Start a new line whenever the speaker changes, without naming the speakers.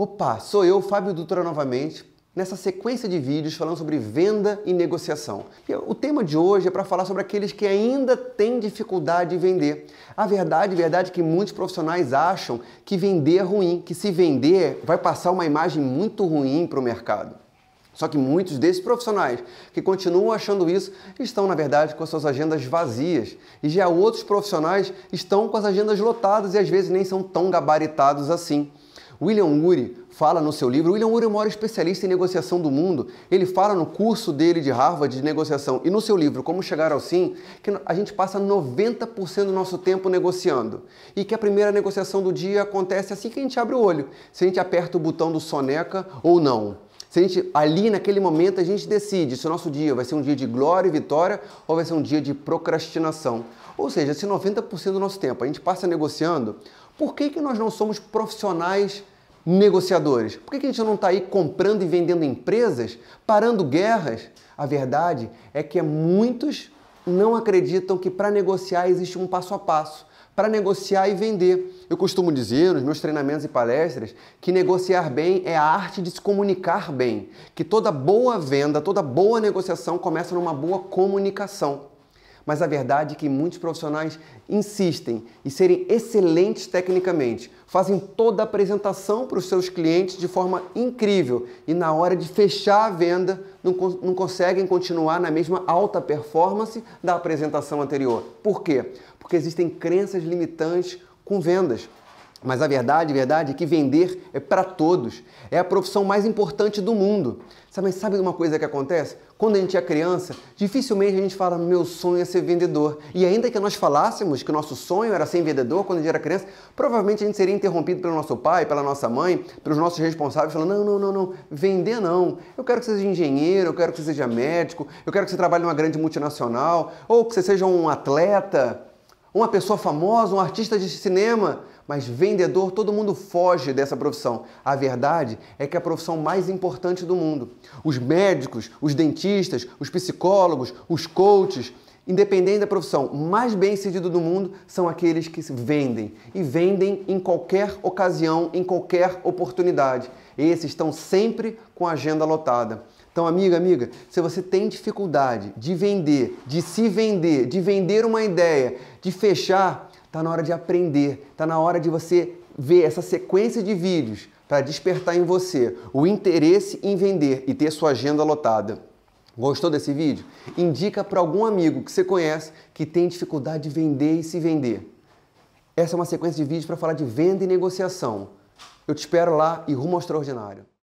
Opa, sou eu, Fábio Dutra novamente, nessa sequência de vídeos falando sobre venda e negociação. E o tema de hoje é para falar sobre aqueles que ainda têm dificuldade em vender. A verdade, a verdade é que muitos profissionais acham que vender é ruim, que se vender vai passar uma imagem muito ruim para o mercado. Só que muitos desses profissionais que continuam achando isso estão, na verdade, com as suas agendas vazias. E já outros profissionais estão com as agendas lotadas e às vezes nem são tão gabaritados assim. William Ury fala no seu livro, William Ury é o maior especialista em negociação do mundo, ele fala no curso dele de Harvard de negociação e no seu livro Como Chegar ao Sim, que a gente passa 90% do nosso tempo negociando e que a primeira negociação do dia acontece assim que a gente abre o olho, se a gente aperta o botão do soneca ou não. Se a gente, ali naquele momento, a gente decide se o nosso dia vai ser um dia de glória e vitória ou vai ser um dia de procrastinação. Ou seja, se 90% do nosso tempo a gente passa negociando, por que, que nós não somos profissionais negociadores? Por que a gente não está aí comprando e vendendo empresas, parando guerras? A verdade é que é muitos não acreditam que para negociar existe um passo a passo para negociar e vender. Eu costumo dizer nos meus treinamentos e palestras que negociar bem é a arte de se comunicar bem, que toda boa venda, toda boa negociação começa numa boa comunicação mas a verdade é que muitos profissionais insistem em serem excelentes tecnicamente, fazem toda a apresentação para os seus clientes de forma incrível e na hora de fechar a venda não, não conseguem continuar na mesma alta performance da apresentação anterior. Por quê? Porque existem crenças limitantes com vendas. Mas a verdade, a verdade é que vender é para todos. É a profissão mais importante do mundo. Sabe, mas sabe uma coisa que acontece? Quando a gente é criança, dificilmente a gente fala meu sonho é ser vendedor. E ainda que nós falássemos que nosso sonho era ser vendedor quando a gente era criança, provavelmente a gente seria interrompido pelo nosso pai, pela nossa mãe, pelos nossos responsáveis falando não, não, não, não, vender não. Eu quero que você seja engenheiro, eu quero que você seja médico, eu quero que você trabalhe numa grande multinacional ou que você seja um atleta uma pessoa famosa, um artista de cinema, mas vendedor, todo mundo foge dessa profissão. A verdade é que é a profissão mais importante do mundo. Os médicos, os dentistas, os psicólogos, os coaches, independente da profissão, mais bem-sucedido do mundo são aqueles que vendem e vendem em qualquer ocasião, em qualquer oportunidade. Esses estão sempre com a agenda lotada. Então, amiga, amiga, se você tem dificuldade de vender, de se vender, de vender uma ideia, de fechar, tá na hora de aprender, tá na hora de você ver essa sequência de vídeos para despertar em você o interesse em vender e ter sua agenda lotada. Gostou desse vídeo? Indica para algum amigo que você conhece que tem dificuldade de vender e se vender. Essa é uma sequência de vídeos para falar de venda e negociação. Eu te espero lá e rumo ao extraordinário.